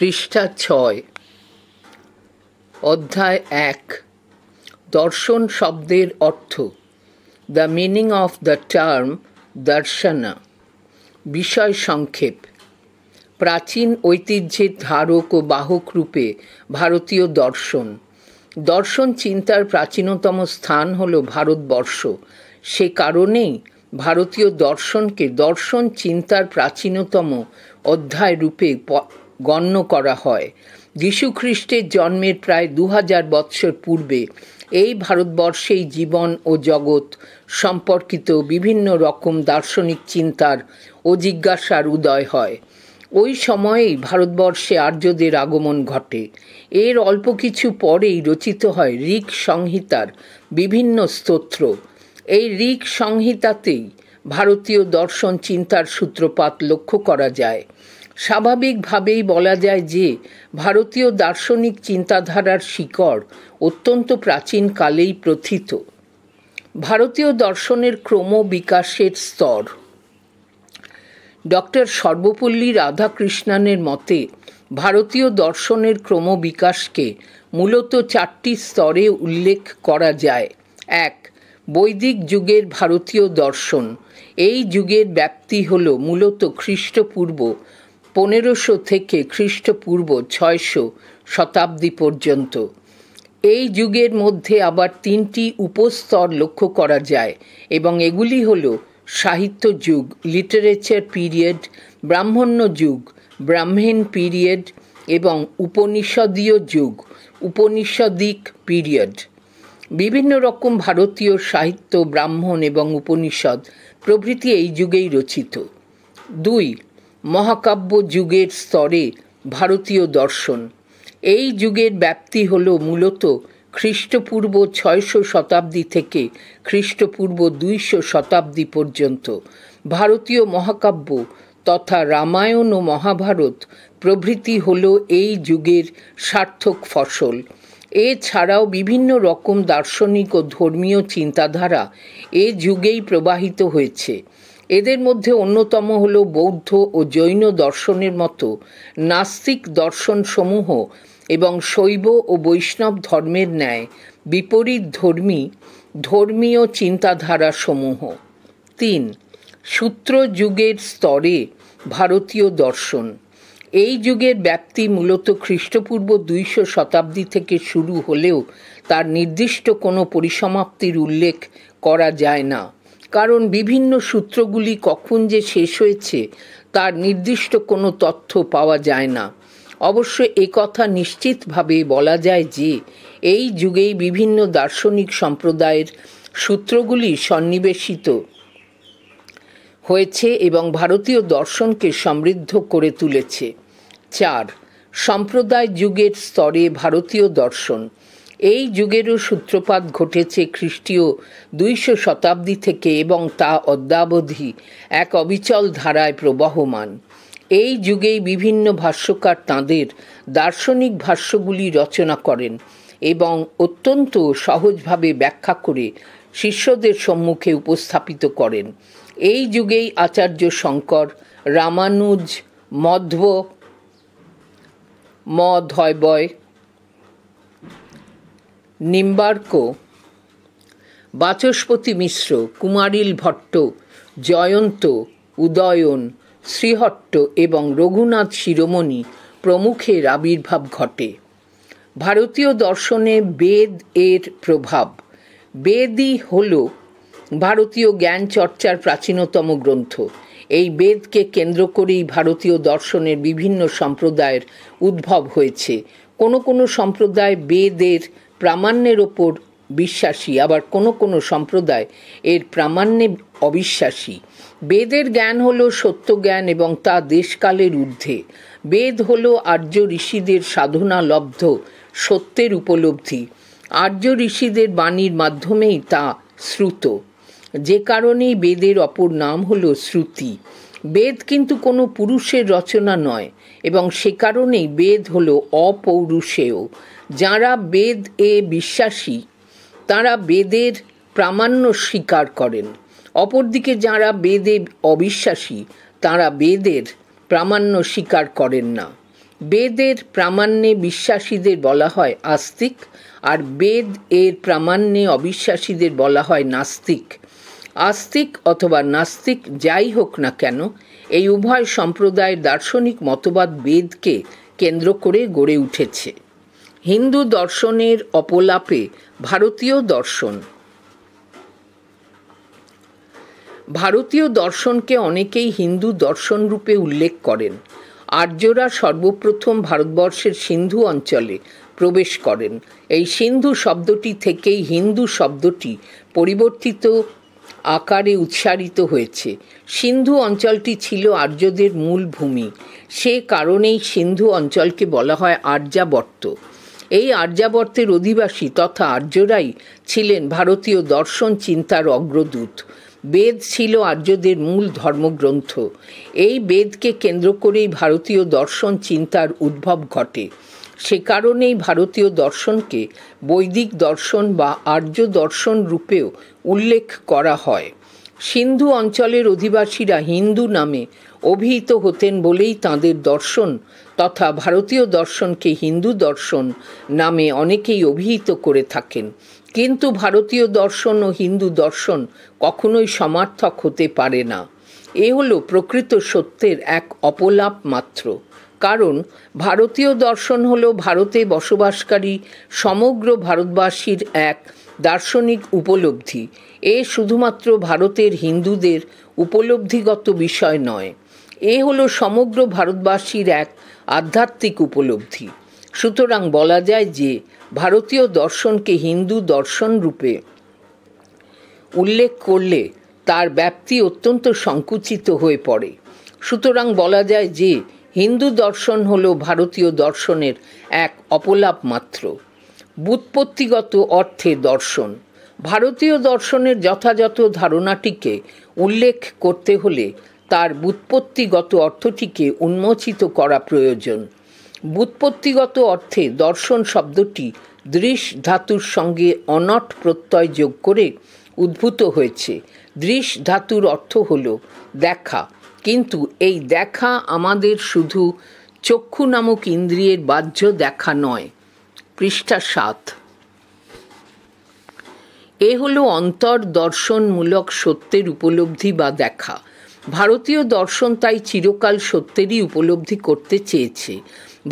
পৃষ্ঠা ছয় অধ্যায় এক দর্শন শব্দের অর্থ the meaning of the term দর্শনা বিষয় সংক্ষেপ প্রাচীন ঐতিহ্যের ধারক ও বাহক রূপে ভারতীয় দর্শন দর্শন চিন্তার প্রাচীনতম স্থান হল ভারতবর্ষ সে কারণেই ভারতীয় দর্শনকে দর্শন চিন্তার প্রাচীনতম অধ্যায় রূপে গণ্য করা হয় যীশুখ্রিস্টের জন্মের প্রায় দু হাজার বৎসর পূর্বে এই ভারতবর্ষেই জীবন ও জগৎ সম্পর্কিত বিভিন্ন রকম দার্শনিক চিন্তার ও জিজ্ঞাসার উদয় হয় ওই সময়েই ভারতবর্ষে আর্যদের আগমন ঘটে এর অল্প কিছু পরেই রচিত হয় ঋক সংহিতার বিভিন্ন স্তোত্র এই ঋক সংহিতাতেই ভারতীয় দর্শন চিন্তার সূত্রপাত লক্ষ্য করা যায় স্বাভাবিকভাবেই বলা যায় যে ভারতীয় দার্শনিক চিন্তাধারার শিকড় অত্যন্ত প্রাচীন কালেই প্রথিত ভারতীয় দর্শনের ক্রম বিকাশের স্তর ডক্টর সর্বপল্লী রাধাকৃষ্ণানের মতে ভারতীয় দর্শনের ক্রমবিকাশকে মূলত চারটি স্তরে উল্লেখ করা যায় এক বৈদিক যুগের ভারতীয় দর্শন এই যুগের ব্যাপ্তি হল মূলত খ্রিস্টপূর্ব পনেরোশো থেকে খ্রিস্টপূর্ব ছয়শো শতাব্দী পর্যন্ত এই যুগের মধ্যে আবার তিনটি উপস্তর লক্ষ্য করা যায় এবং এগুলি হল সাহিত্য যুগ লিটারেচার পিরিয়ড ব্রাহ্মণ্য যুগ ব্রাহ্মণ পিরিয়ড এবং উপনিষদীয় যুগ উপনিষদিক পিরিয়ড বিভিন্ন রকম ভারতীয় সাহিত্য ব্রাহ্মণ এবং উপনিষদ প্রভৃতি এই যুগেই রচিত দুই মহাকাব্য যুগের স্তরে ভারতীয় দর্শন এই যুগের ব্যাপ্তি হল মূলত খ্রিস্টপূর্ব ছয়শো শতাব্দী থেকে খ্রিস্টপূর্ব দুইশো শতাব্দী পর্যন্ত ভারতীয় মহাকাব্য তথা রামায়ণ ও মহাভারত প্রভৃতি হল এই যুগের সার্থক ফসল এছাড়াও বিভিন্ন রকম দার্শনিক ও ধর্মীয় চিন্তাধারা এ যুগেই প্রবাহিত হয়েছে এদের মধ্যে অন্যতম হল বৌদ্ধ ও জৈন দর্শনের মতো নাস্তিক দর্শনসমূহ এবং শৈব ও বৈষ্ণব ধর্মের ন্যায় বিপরীত ধর্মী ধর্মীয় চিন্তাধারাসমূহ তিন সূত্র যুগের স্তরে ভারতীয় দর্শন এই যুগের ব্যাপ্তি মূলত খ্রিস্টপূর্ব দুইশো শতাব্দী থেকে শুরু হলেও তার নির্দিষ্ট কোনো পরিসমাপ্তির উল্লেখ করা যায় না কারণ বিভিন্ন সূত্রগুলি কখন যে শেষ হয়েছে তার নির্দিষ্ট কোনো তথ্য পাওয়া যায় না অবশ্য কথা নিশ্চিতভাবে বলা যায় যে এই যুগেই বিভিন্ন দার্শনিক সম্প্রদায়ের সূত্রগুলি সন্নিবেশিত হয়েছে এবং ভারতীয় দর্শনকে সমৃদ্ধ করে তুলেছে চার সম্প্রদায় যুগের স্তরে ভারতীয় দর্শন এই যুগেরও সূত্রপাত ঘটেছে খ্রিস্টীয় দুইশো শতাব্দী থেকে এবং তা অদ্যাবধি এক অবিচল ধারায় প্রবাহমান এই যুগেই বিভিন্ন ভাষ্যকার তাঁদের দার্শনিক ভাষ্যগুলি রচনা করেন এবং অত্যন্ত সহজভাবে ব্যাখ্যা করে শিষ্যদের সম্মুখে উপস্থাপিত করেন এই যুগেই আচার্য শঙ্কর রামানুজ মধ্ব হয় বয় নিম্বার্ক বাচস্পতি মিশ্র কুমারিল ভট্ট জয়ন্ত উদয়ন শ্রীহট্ট এবং রঘুনাথ শিরোমণি প্রমুখের আবির্ভাব ঘটে ভারতীয় দর্শনে বেদ এর প্রভাব বেদই হল ভারতীয় জ্ঞান চর্চার প্রাচীনতম গ্রন্থ এই বেদকে কেন্দ্র করেই ভারতীয় দর্শনের বিভিন্ন সম্প্রদায়ের উদ্ভব হয়েছে কোনো কোনো সম্প্রদায় বেদের প্রামাণ্যের ওপর বিশ্বাসী আবার কোনো কোনো সম্প্রদায় এর প্রামাণ্যে অবিশ্বাসী বেদের জ্ঞান হল সত্য জ্ঞান এবং তা দেশকালের ঊর্ধ্বে বেদ হল আর্য ঋষিদের সাধনা লব্ধ সত্যের উপলব্ধি আর্য ঋষিদের বাণীর মাধ্যমেই তা শ্রুত যে কারণেই বেদের অপর নাম হল শ্রুতি বেদ কিন্তু কোনো পুরুষের রচনা নয় এবং সে কারণেই বেদ হল অপৌরুষেয় যারা বেদ এ বিশ্বাসী তারা বেদের প্রামাণ্য স্বীকার করেন অপরদিকে যারা বেদে অবিশ্বাসী তারা বেদের প্রামাণ্য স্বীকার করেন না বেদের প্রামাণ্যে বিশ্বাসীদের বলা হয় আস্তিক আর বেদ এর প্রামাণ্যে অবিশ্বাসীদের বলা হয় নাস্তিক আস্তিক অথবা নাস্তিক যাই হোক না কেন এই উভয় সম্প্রদায়ের দার্শনিক মতবাদ বেদকে কেন্দ্র করে গড়ে উঠেছে হিন্দু দর্শনের অপলাপে ভারতীয় দর্শন ভারতীয় দর্শনকে অনেকেই হিন্দু দর্শন রূপে উল্লেখ করেন আর্যরা সর্বপ্রথম ভারতবর্ষের সিন্ধু অঞ্চলে প্রবেশ করেন এই সিন্ধু শব্দটি থেকেই হিন্দু শব্দটি পরিবর্তিত আকারে উৎসারিত হয়েছে সিন্ধু অঞ্চলটি ছিল আর্যদের মূল ভূমি সে কারণেই সিন্ধু অঞ্চলকে বলা হয় আর্যাবর্ত এই আর্যাবর্তের অধিবাসী তথা আর্যরাই ছিলেন ভারতীয় দর্শন চিন্তার অগ্রদূত বেদ ছিল আর্যদের মূল ধর্মগ্রন্থ এই বেদকে কেন্দ্র করেই ভারতীয় দর্শন চিন্তার উদ্ভব ঘটে সে কারণেই ভারতীয় দর্শনকে বৈদিক দর্শন বা আর্য দর্শন রূপেও উল্লেখ করা হয় সিন্ধু অঞ্চলের অধিবাসীরা হিন্দু নামে অভিহিত হতেন বলেই তাঁদের দর্শন তথা ভারতীয় দর্শনকে হিন্দু দর্শন নামে অনেকেই অভিহিত করে থাকেন কিন্তু ভারতীয় দর্শন ও হিন্দু দর্শন কখনোই সমার্থক হতে পারে না এ হলো প্রকৃত সত্যের এক অপলাপ মাত্র কারণ ভারতীয় দর্শন হল ভারতে বসবাসকারী সমগ্র ভারতবাসীর এক দার্শনিক উপলব্ধি এ শুধুমাত্র ভারতের হিন্দুদের উপলব্ধিগত বিষয় নয় এ হলো সমগ্র ভারতবাসীর এক আধ্যাত্মিক উপলব্ধি সুতরাং বলা যায় যে ভারতীয় দর্শনকে হিন্দু দর্শন রূপে উল্লেখ করলে তার ব্যাপ্তি অত্যন্ত সংকুচিত হয়ে পড়ে সুতরাং বলা যায় যে হিন্দু দর্শন হল ভারতীয় দর্শনের এক অপলাপ মাত্র বুৎপত্তিগত অর্থে দর্শন ভারতীয় দর্শনের যথাযথ ধারণাটিকে উল্লেখ করতে হলে তার বুৎপত্তিগত অর্থটিকে উন্মোচিত করা প্রয়োজন বুৎপত্তিগত অর্থে দর্শন শব্দটি দৃশ ধাতুর সঙ্গে অনট প্রত্যয় যোগ করে উদ্ভূত হয়েছে দৃশ ধাতুর অর্থ হল দেখা কিন্তু এই দেখা আমাদের শুধু চক্ষু নামক ইন্দ্রিয়ের বাহ্য দেখা নয় পৃষ্ঠা সাত এ হলো অন্তর দর্শনমূলক সত্যের উপলব্ধি বা দেখা ভারতীয় দর্শন তাই চিরকাল সত্যেরই উপলব্ধি করতে চেয়েছে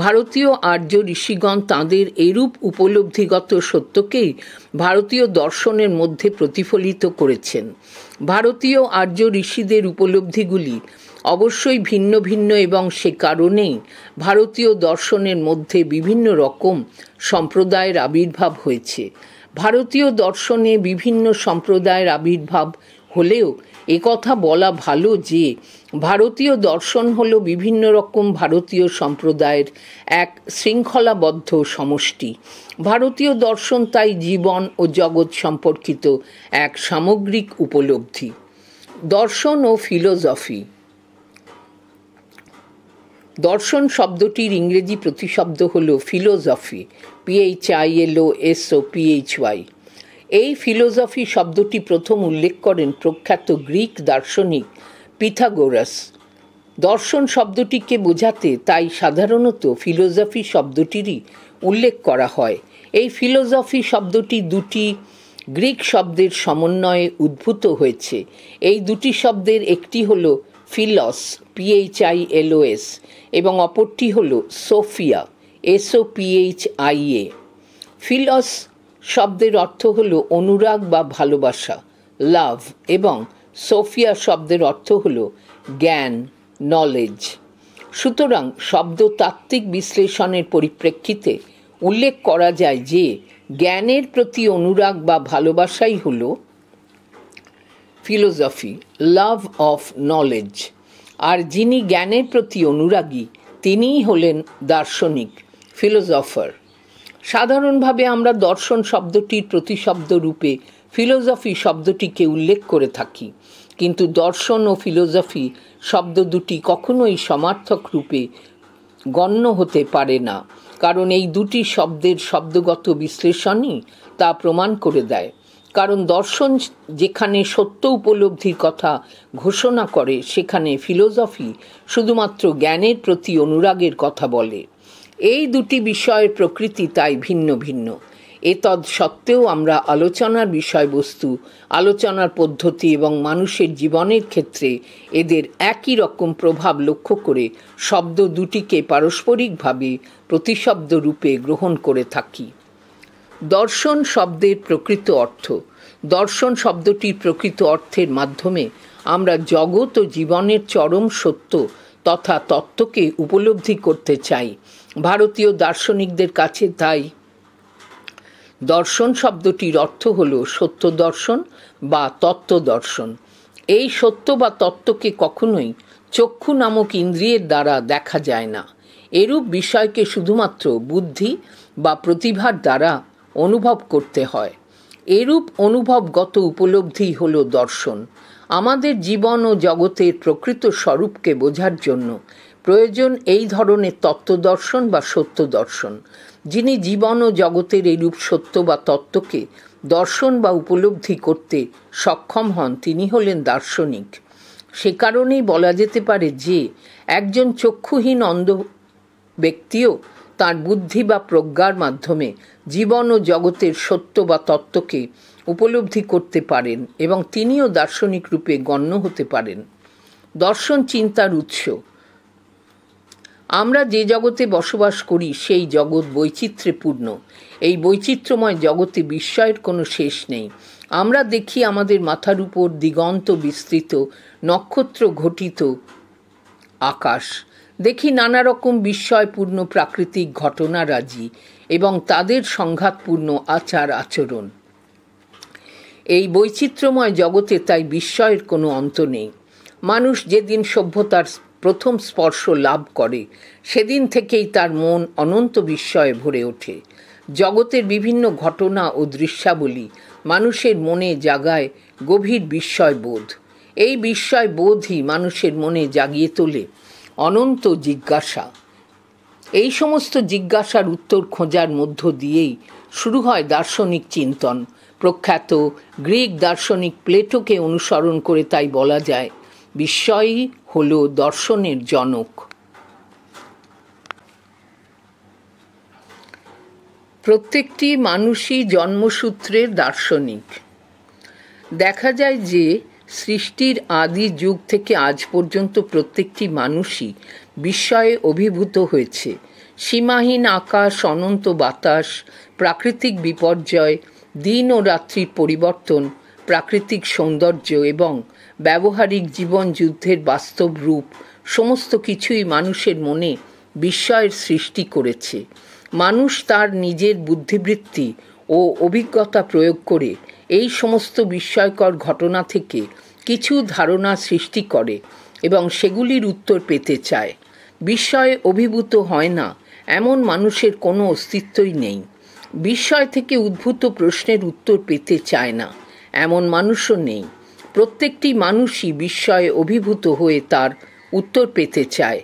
ভারতীয় আর্য ঋষিগণ তাঁদের এরূপ উপলব্ধিগত সত্যকেই ভারতীয় দর্শনের মধ্যে প্রতিফলিত করেছেন ভারতীয় আর্য ঋষিদের উপলব্ধিগুলি অবশ্যই ভিন্ন ভিন্ন এবং সে কারণেই ভারতীয় দর্শনের মধ্যে বিভিন্ন রকম সম্প্রদায়ের আবির্ভাব হয়েছে ভারতীয় দর্শনে বিভিন্ন সম্প্রদায়ের আবির্ভাব হলেও কথা বলা ভালো যে ভারতীয় দর্শন হল বিভিন্ন রকম ভারতীয় সম্প্রদায়ের এক শৃঙ্খলাবদ্ধ সমষ্টি ভারতীয় দর্শন তাই জীবন ও জগৎ সম্পর্কিত এক সামগ্রিক উপলব্ধি দর্শন ও ফিলোজফি দর্শন শব্দটির ইংরেজি প্রতিশব্দ হল philosophy P H I L O S O P H Y এই ফিলোজফি শব্দটি প্রথম উল্লেখ করেন প্রখ্যাত গ্রিক দার্শনিক পিথাগোরাস দর্শন শব্দটিকে বোঝাতে তাই সাধারণত ফিলোজফি শব্দটিরই উল্লেখ করা হয় এই ফিলোজফি শব্দটি দুটি গ্রিক শব্দের সমন্বয়ে উদ্ভূত হয়েছে এই দুটি শব্দের একটি হল ফিলস পিএইচআইএলওএস এবং অপরটি হল সোফিয়া এসও পিএইচআইএ ফিলস শব্দের অর্থ হল অনুরাগ বা ভালোবাসা লাভ এবং সোফিয়া শব্দের অর্থ হল জ্ঞান নলেজ সুতরাং শব্দতাত্ত্বিক বিশ্লেষণের পরিপ্রেক্ষিতে উল্লেখ করা যায় যে জ্ঞানের প্রতি অনুরাগ বা ভালোবাসাই হলো ফিলোসফি লাভ অফ নলেজ আর যিনি জ্ঞানের প্রতি অনুরাগী তিনিই হলেন দার্শনিক ফিলোজফার সাধারণভাবে আমরা দর্শন শব্দটির প্রতিশব্দ রূপে ফিলোসফি শব্দটিকে উল্লেখ করে থাকি কিন্তু দর্শন ও ফিলোসফি শব্দ দুটি কখনোই সমার্থক রূপে গণ্য হতে পারে না কারণ এই দুটি শব্দের শব্দগত বিশ্লেষণই তা প্রমাণ করে দেয় কারণ দর্শন যেখানে সত্য উপলব্ধির কথা ঘোষণা করে সেখানে ফিলোসফি শুধুমাত্র জ্ঞানের প্রতি অনুরাগের কথা বলে এই দুটি বিষয়ের প্রকৃতি তাই ভিন্ন ভিন্ন এতদ সত্ত্বেও আমরা আলোচনার বিষয়বস্তু আলোচনার পদ্ধতি এবং মানুষের জীবনের ক্ষেত্রে এদের একই রকম প্রভাব লক্ষ্য করে শব্দ দুটিকে পারস্পরিকভাবে প্রতিশব্দ রূপে গ্রহণ করে থাকি দর্শন শব্দের প্রকৃত অর্থ দর্শন শব্দটির প্রকৃত অর্থের মাধ্যমে আমরা জগৎ ও জীবনের চরম সত্য তথা তত্ত্বকে উপলব্ধি করতে চাই ভারতীয় দার্শনিকদের কাছে তাই দর্শন শব্দটির অর্থ হল সত্য দর্শন বা তত্ত্ব দর্শন এই সত্য বা তত্ত্বকে কখনোই চক্ষু নামক ইন্দ্রিয়ের দ্বারা দেখা যায় না এরূপ বিষয়কে শুধুমাত্র বুদ্ধি বা প্রতিভার দ্বারা অনুভব করতে হয় এরূপ অনুভবগত উপলব্ধি হল দর্শন আমাদের জীবন ও জগতের প্রকৃত স্বরূপকে বোঝার জন্য প্রয়োজন এই ধরনের তত্ত্বদর্শন বা সত্য দর্শন যিনি জীবন ও জগতের এরূপ সত্য বা তত্ত্বকে দর্শন বা উপলব্ধি করতে সক্ষম হন তিনি হলেন দার্শনিক সে কারণেই বলা যেতে পারে যে একজন চক্ষুহীন অন্ধ ব্যক্তিও তার বুদ্ধি বা প্রজ্ঞার মাধ্যমে জীবন ও জগতের সত্য বা তত্ত্বকে উপলব্ধি করতে পারেন এবং তিনিও দার্শনিক রূপে গণ্য হতে পারেন দর্শন চিন্তার উৎস আমরা যে জগতে বসবাস করি সেই জগৎ পূর্ণ এই বৈচিত্র্যময় জগতে বিস্ময়ের কোনো শেষ নেই আমরা দেখি আমাদের মাথার উপর দিগন্ত বিস্তৃত নক্ষত্র ঘটিত আকাশ দেখি নানা রকম বিস্ময়পূর্ণ প্রাকৃতিক ঘটনারাজি এবং তাদের সংঘাতপূর্ণ আচার আচরণ এই বৈচিত্র্যময় জগতে তাই বিস্ময়ের কোনো অন্ত নেই মানুষ যেদিন সভ্যতার প্রথম স্পর্শ লাভ করে সেদিন থেকেই তার মন অনন্ত বিস্ময়ে ভরে ওঠে জগতের বিভিন্ন ঘটনা ও দৃশ্যাবলী মানুষের মনে জাগায় গভীর বিস্ময় বোধ এই বিস্ময় বোধই মানুষের মনে জাগিয়ে তোলে অনন্ত জিজ্ঞাসা এই সমস্ত জিজ্ঞাসার উত্তর খোঁজার মধ্য দিয়েই শুরু হয় দার্শনিক চিন্তন প্রখ্যাত গ্রিক দার্শনিক প্লেটোকে অনুসরণ করে তাই বলা যায় বিস্ময়ই হল দর্শনের জনক প্রত্যেকটি মানুষই জন্মসূত্রের দার্শনিক দেখা যায় যে সৃষ্টির আদি যুগ থেকে আজ পর্যন্ত প্রত্যেকটি মানুষই বিস্ময়ে অভিভূত হয়েছে সীমাহীন আকাশ অনন্ত বাতাস প্রাকৃতিক বিপর্যয় দিন ও রাত্রির পরিবর্তন প্রাকৃতিক সৌন্দর্য এবং ব্যবহারিক জীবন যুদ্ধের বাস্তব রূপ সমস্ত কিছুই মানুষের মনে বিস্ময়ের সৃষ্টি করেছে মানুষ তার নিজের বুদ্ধিবৃত্তি ও অভিজ্ঞতা প্রয়োগ করে এই সমস্ত বিস্ময়কর ঘটনা থেকে কিছু ধারণা সৃষ্টি করে এবং সেগুলির উত্তর পেতে চায় বিস্ময়ে অভিভূত হয় না এমন মানুষের কোনো অস্তিত্বই নেই বিস্ময় থেকে উদ্ভূত প্রশ্নের উত্তর পেতে চায় না এমন মানুষও নেই প্রত্যেকটি মানুষই বিস্ময়ে অভিভূত হয়ে তার উত্তর পেতে চায়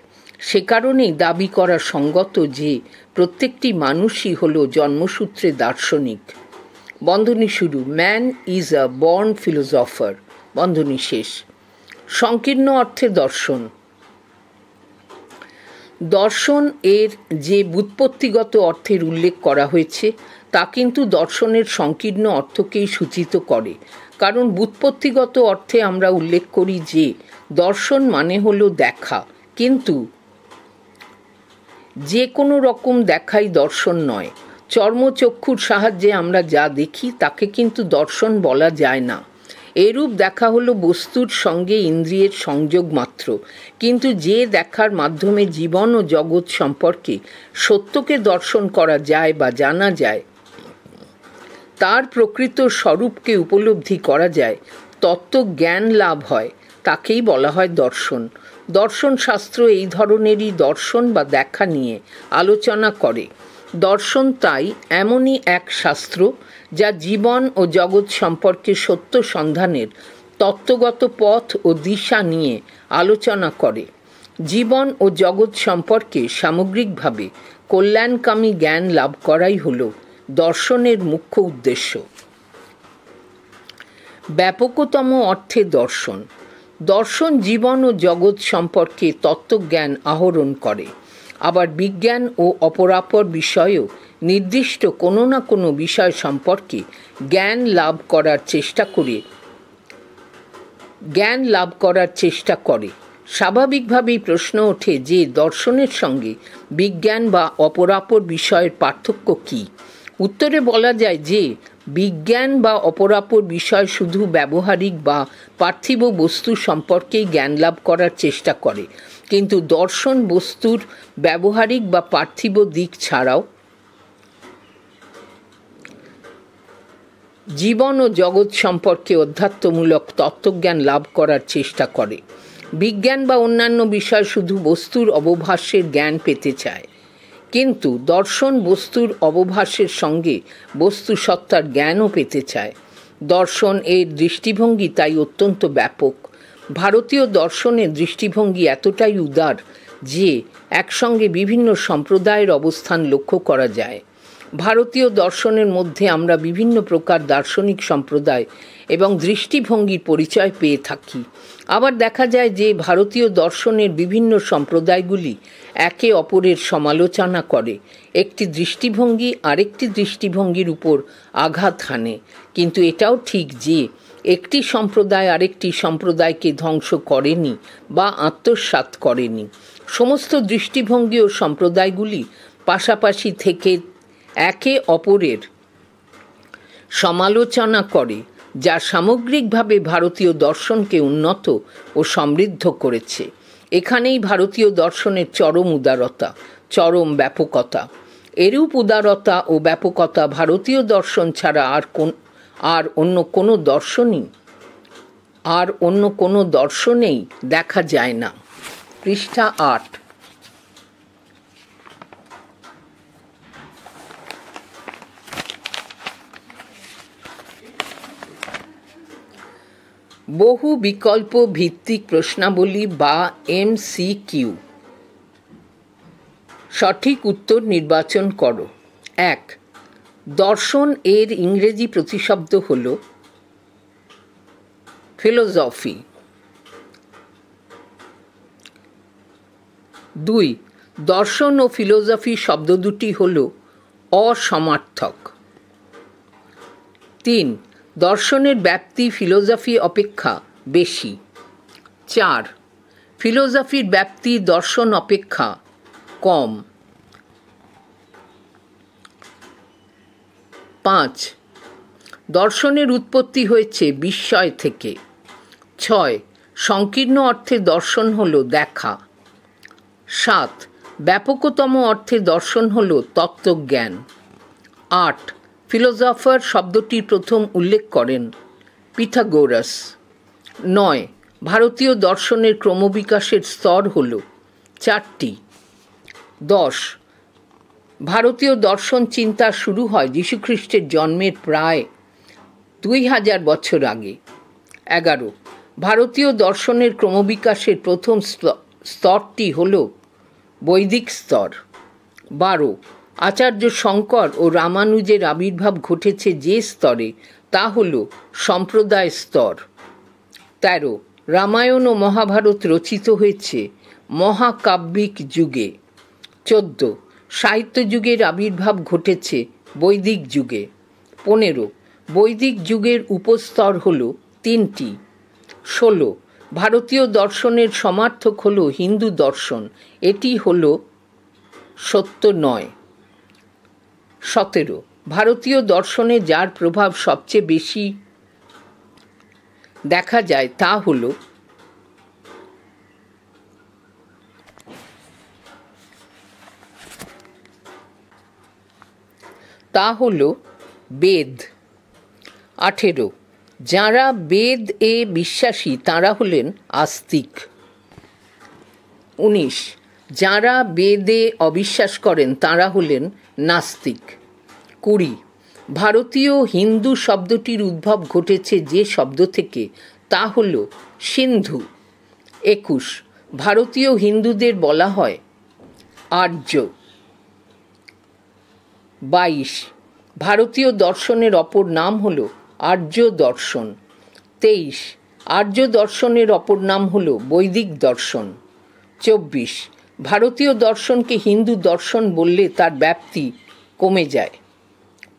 সে কারণেই দাবি করা সঙ্গত যে প্রত্যেকটি মানুষই হল জন্মসূত্রে দার্শনিক বন্ধনী শুরু man is a born philosopher বন্ধনী শেষ সংকীর্ণ অর্থে দর্শন দর্শন এর যে বুৎপত্তিগত অর্থের উল্লেখ করা হয়েছে তা কিন্তু দর্শনের সংকীর্ণ অর্থকেই সূচিত করে কারণ বুৎপত্তিগত অর্থে আমরা উল্লেখ করি যে দর্শন মানে হলো দেখা কিন্তু যে কোনো রকম দেখাই দর্শন নয় চর্মচক্ষুর সাহায্যে আমরা যা দেখি তাকে কিন্তু দর্শন বলা যায় না এরূপ দেখা হলো বস্তুর সঙ্গে ইন্দ্রিয়ের সংযোগ মাত্র কিন্তু যে দেখার মাধ্যমে জীবন ও জগৎ সম্পর্কে সত্যকে দর্শন করা যায় বা জানা যায় তার প্রকৃত স্বরূপকে উপলব্ধি করা যায় তত্ত্ব জ্ঞান লাভ হয় তাকেই বলা হয় দর্শন দর্শনশাস্ত্র এই ধরনেরই দর্শন বা দেখা নিয়ে আলোচনা করে দর্শন তাই এমনই এক শাস্ত্র যা জীবন ও জগৎ সম্পর্কে সত্য সন্ধানের তত্ত্বগত পথ ও দিশা নিয়ে আলোচনা করে জীবন ও জগৎ সম্পর্কে সামগ্রিকভাবে কল্যাণকামী জ্ঞান লাভ করাই হল দর্শনের মুখ্য উদ্দেশ্য ব্যাপকতম অর্থে দর্শন দর্শন জীবন ও জগৎ সম্পর্কে তত্ত্বজ্ঞান আহরণ করে আবার বিজ্ঞান ও অপরাপর বিষয়েও নির্দিষ্ট কোনো না কোনো বিষয় সম্পর্কে জ্ঞান লাভ করার চেষ্টা করে জ্ঞান লাভ করার চেষ্টা করে স্বাভাবিকভাবেই প্রশ্ন ওঠে যে দর্শনের সঙ্গে বিজ্ঞান বা অপরাপর বিষয়ের পার্থক্য কি উত্তরে বলা যায় যে বিজ্ঞান বা অপরাপর বিষয় শুধু ব্যবহারিক বা পার্থিব বস্তু সম্পর্কেই জ্ঞান লাভ করার চেষ্টা করে কিন্তু দর্শন বস্তুর ব্যবহারিক বা পার্থিব দিক ছাড়াও জীবন ও জগৎ সম্পর্কে অধ্যাত্মমূলক তত্ত্বজ্ঞান লাভ করার চেষ্টা করে বিজ্ঞান বা অন্যান্য বিষয় শুধু বস্তুর অবভাষ্যের জ্ঞান পেতে চায় কিন্তু দর্শন বস্তুর অবভাষ্যের সঙ্গে বস্তু সত্তার জ্ঞানও পেতে চায় দর্শন এর দৃষ্টিভঙ্গি তাই অত্যন্ত ব্যাপক ভারতীয় দর্শনের দৃষ্টিভঙ্গি এতটাই উদার যে একসঙ্গে বিভিন্ন সম্প্রদায়ের অবস্থান লক্ষ্য করা যায় ভারতীয় দর্শনের মধ্যে আমরা বিভিন্ন প্রকার দার্শনিক সম্প্রদায় এবং দৃষ্টিভঙ্গির পরিচয় পেয়ে থাকি আবার দেখা যায় যে ভারতীয় দর্শনের বিভিন্ন সম্প্রদায়গুলি একে অপরের সমালোচনা করে একটি দৃষ্টিভঙ্গি আরেকটি দৃষ্টিভঙ্গির উপর আঘাত হানে কিন্তু এটাও ঠিক যে একটি সম্প্রদায় আরেকটি সম্প্রদায়কে ধ্বংস করেনি বা আত্মসাত করেনি সমস্ত দৃষ্টিভঙ্গি ও সম্প্রদায়গুলি পাশাপাশি থেকে একে অপরের সমালোচনা করে যা সামগ্রিকভাবে ভারতীয় দর্শনকে উন্নত ও সমৃদ্ধ করেছে এখানেই ভারতীয় দর্শনের চরম উদারতা চরম ব্যাপকতা এরূপ উদারতা ও ব্যাপকতা ভারতীয় দর্শন ছাড়া আর কোন আর অন্য কোনো দর্শনই আর অন্য কোনো দর্শনেই দেখা যায় না পৃষ্ঠা আট বহু বিকল্প ভিত্তিক প্রশ্নাবলী বা এম কিউ সঠিক উত্তর নির্বাচন করো এক দর্শন এর ইংরেজি প্রতিশব্দ হল ফিলোজফি দুই দর্শন ও ফিলোজফি শব্দ দুটি হল অসমার্থক তিন দর্শনের ব্যাপ্তি ফিলোজফি অপেক্ষা বেশি চার ফিলোজফির ব্যাপ্তি দর্শন অপেক্ষা কম পাঁচ দর্শনের উৎপত্তি হয়েছে বিস্ময় থেকে ছয় সংকীর্ণ অর্থে দর্শন হল দেখা সাত ব্যাপকতম অর্থে দর্শন হল তত্ত্বজ্ঞান আট ফিলোজফার শব্দটি প্রথম উল্লেখ করেন পিথাগোরাস নয় ভারতীয় দর্শনের ক্রমবিকাশের স্তর হল চারটি দশ ভারতীয় দর্শন চিন্তা শুরু হয় যীশুখ্রিস্টের জন্মের প্রায় দুই হাজার বছর আগে এগারো ভারতীয় দর্শনের ক্রমবিকাশের প্রথম স্তরটি হল বৈদিক স্তর বারো আচার্য শঙ্কর ও রামানুজের আবির্ভাব ঘটেছে যে স্তরে তা হল সম্প্রদায় স্তর তেরো রামায়ণ ও মহাভারত রচিত হয়েছে মহাকাব্যিক যুগে চোদ্দ সাহিত্য যুগের আবির্ভাব ঘটেছে বৈদিক যুগে পনেরো বৈদিক যুগের উপস্তর হল তিনটি ষোলো ভারতীয় দর্শনের সমার্থক হল হিন্দু দর্শন এটি হল সত্য নয় সতেরো ভারতীয় দর্শনে যার প্রভাব সবচেয়ে বেশি দেখা যায় তা হলো তা হল বেদ আঠেরো যাঁরা বেদ এ বিশ্বাসী তাঁরা হলেন আস্তিক উনিশ যাঁরা বেদে অবিশ্বাস করেন তাঁরা হলেন নাস্তিক কুড়ি ভারতীয় হিন্দু শব্দটির উদ্ভব ঘটেছে যে শব্দ থেকে তা হল সিন্ধু একুশ ভারতীয় হিন্দুদের বলা হয় আর্য বাইশ ভারতীয় দর্শনের অপর নাম হল আর্য দর্শন তেইশ আর্য দর্শনের অপর নাম হল বৈদিক দর্শন চব্বিশ ভারতীয় দর্শনকে হিন্দু দর্শন বললে তার ব্যাপ্তি কমে যায়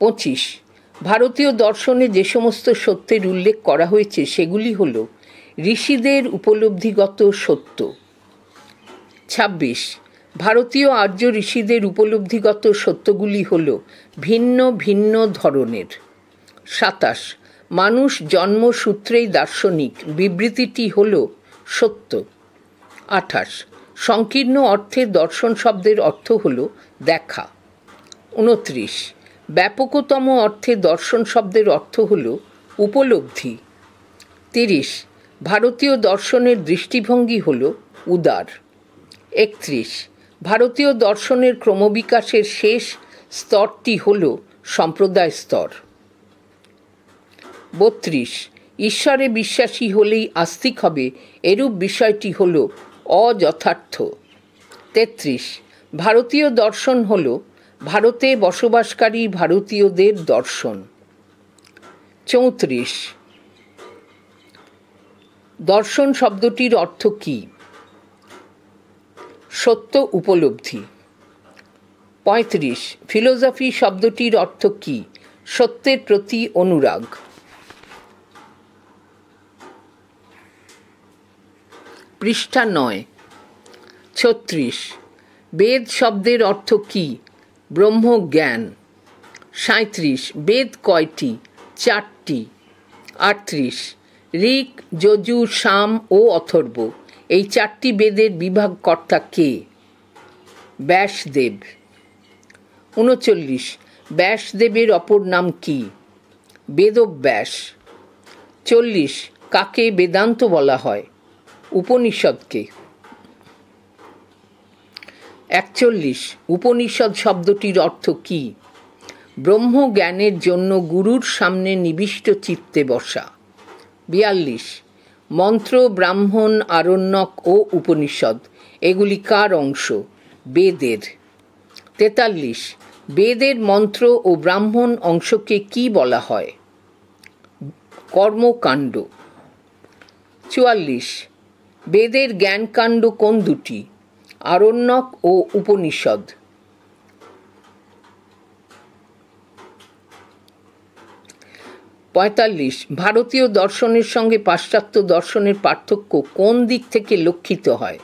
পঁচিশ ভারতীয় দর্শনে যে সমস্ত সত্যের উল্লেখ করা হয়েছে সেগুলি হল ঋষিদের উপলব্ধিগত সত্য ছাব্বিশ ভারতীয় আর্য ঋষিদের উপলব্ধিগত সত্যগুলি হল ভিন্ন ভিন্ন ধরনের সাতাশ মানুষ জন্মসূত্রেই দার্শনিক বিবৃতিটি হল সত্য আঠাশ সংকীর্ণ অর্থে দর্শন শব্দের অর্থ হল দেখা উনত্রিশ ব্যাপকতম অর্থে দর্শন শব্দের অর্থ হল উপলব্ধি তিরিশ ভারতীয় দর্শনের দৃষ্টিভঙ্গি হল উদার একত্রিশ ভারতীয় দর্শনের ক্রমবিকাশের শেষ স্তরটি হল সম্প্রদায় স্তর বত্রিশ ঈশ্বরে বিশ্বাসী হলেই আস্তিক হবে এরূপ বিষয়টি হল অযথার্থ তেত্রিশ ভারতীয় দর্শন হল ভারতে বসবাসকারী ভারতীয়দের দর্শন চৌত্রিশ দর্শন শব্দটির অর্থ কী সত্য উপলব্ধি পঁয়ত্রিশ ফিলোসফি শব্দটির অর্থ কী সত্যের প্রতি অনুরাগ পৃষ্ঠা নয় ছত্রিশ বেদ শব্দের অর্থ কী ব্রহ্মজ্ঞান সাঁত্রিশ বেদ কয়টি চারটি আটত্রিশ ঋক যজু শাম ও অথর্ব এই চারটি বেদের বিভাগকর্তা কে ব্যাসদেব উনচল্লিশ ব্যাসদেবের অপর নাম কি বেদব্যাস চল্লিশ কাকে বেদান্ত বলা হয় উপনিষদকে একচল্লিশ উপনিষদ শব্দটির অর্থ কি ব্রহ্ম জ্ঞানের জন্য গুরুর সামনে নিবিষ্ট চিত্তে বসা বিয়াল্লিশ মন্ত্র ব্রাহ্মণ আরণ্যক ও উপনিষদ এগুলি কার অংশ বেদের তেতাল্লিশ বেদের মন্ত্র ও ব্রাহ্মণ অংশকে কি বলা হয় কর্মকাণ্ড চুয়াল্লিশ বেদের জ্ঞানকাণ্ড কোন দুটি আরণ্যক ও উপনিষদ পঁয়তাল্লিশ ভারতীয় দর্শনের সঙ্গে পাশ্চাত্য দর্শনের পার্থক্য কোন দিক থেকে লক্ষিত হয়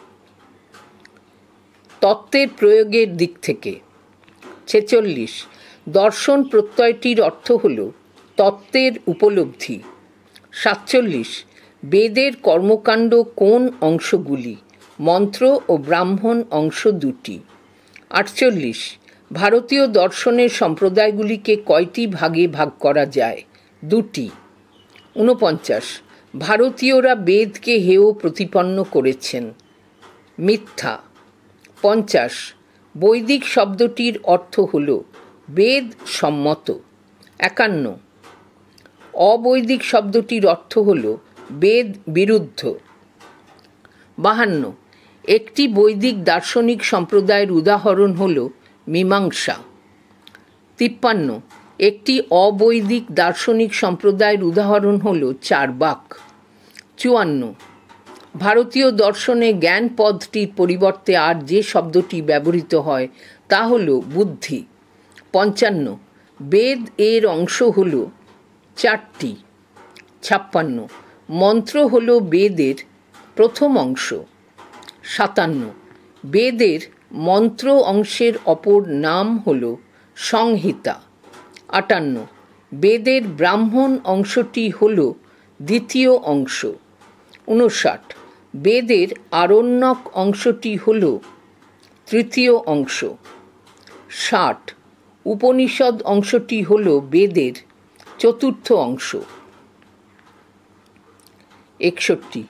তত্ত্বের প্রয়োগের দিক থেকে ছেচল্লিশ দর্শন প্রত্যয়টির অর্থ হল তত্ত্বের উপলব্ধি সাতচল্লিশ বেদের কর্মকাণ্ড কোন অংশগুলি মন্ত্র ও ব্রাহ্মণ অংশ দুটি আটচল্লিশ ভারতীয় দর্শনের সম্প্রদায়গুলিকে কয়টি ভাগে ভাগ করা যায় দুটি ঊনপঞ্চাশ ভারতীয়রা বেদকে হেয় প্রতিপন্ন করেছেন মিথ্যা পঞ্চাশ বৈদিক শব্দটির অর্থ হল বেদ সম্মত একান্ন অবৈদিক শব্দটির অর্থ হল বেদ বিরুদ্ধ বাহান্ন একটি বৈদিক দার্শনিক সম্প্রদায়ের উদাহরণ হল মীমাংসা তিপ্পান্ন একটি অবৈদিক দার্শনিক সম্প্রদায়ের উদাহরণ হল চারবাক চুয়ান্ন ভারতীয় দর্শনে জ্ঞান পদটির পরিবর্তে আর যে শব্দটি ব্যবহৃত হয় তা হল বুদ্ধি পঞ্চান্ন বেদ এর অংশ হল চারটি ছাপ্পান্ন মন্ত্র হল বেদের প্রথম অংশ সাতান্ন বেদের মন্ত্র অংশের অপর নাম হল সংহিতা আটান্ন বেদের ব্রাহ্মণ অংশটি হল দ্বিতীয় অংশ উনষাট বেদের আরণ্যক অংশটি হল তৃতীয় অংশ ষাট উপনিষদ অংশটি হল বেদের চতুর্থ অংশ একষট্টি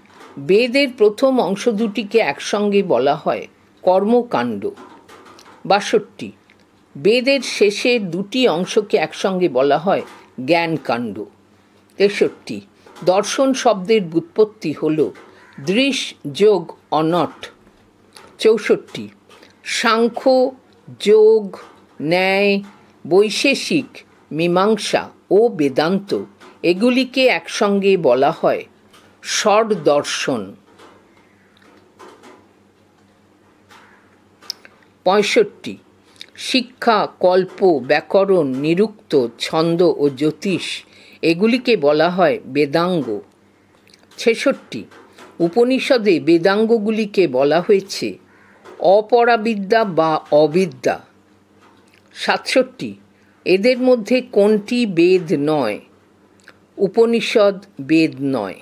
বেদের প্রথম অংশ দুটিকে একসঙ্গে বলা হয় কর্মকাণ্ড বাষট্টি বেদের শেষে দুটি অংশকে একসঙ্গে বলা হয় জ্ঞানকাণ্ড তেষট্টি দর্শন শব্দের ব্যুৎপত্তি হল দৃশ যোগ অনট চৌষট্টি সাংখ্য যোগ ন্যায় বৈশেষিক মীমাংসা ও বেদান্ত এগুলিকে একসঙ্গে বলা হয় ষড় দর্শন পঁয়ষট্টি শিক্ষা কল্প ব্যাকরণ নিরুক্ত ছন্দ ও জ্যোতিষ এগুলিকে বলা হয় বেদাঙ্গ ছেষট্টি উপনিষদে বেদাঙ্গগুলিকে বলা হয়েছে অপরাবিদ্যা বা অবিদ্যা সাতষট্টি এদের মধ্যে কোনটি বেদ নয় উপনিষদ বেদ নয়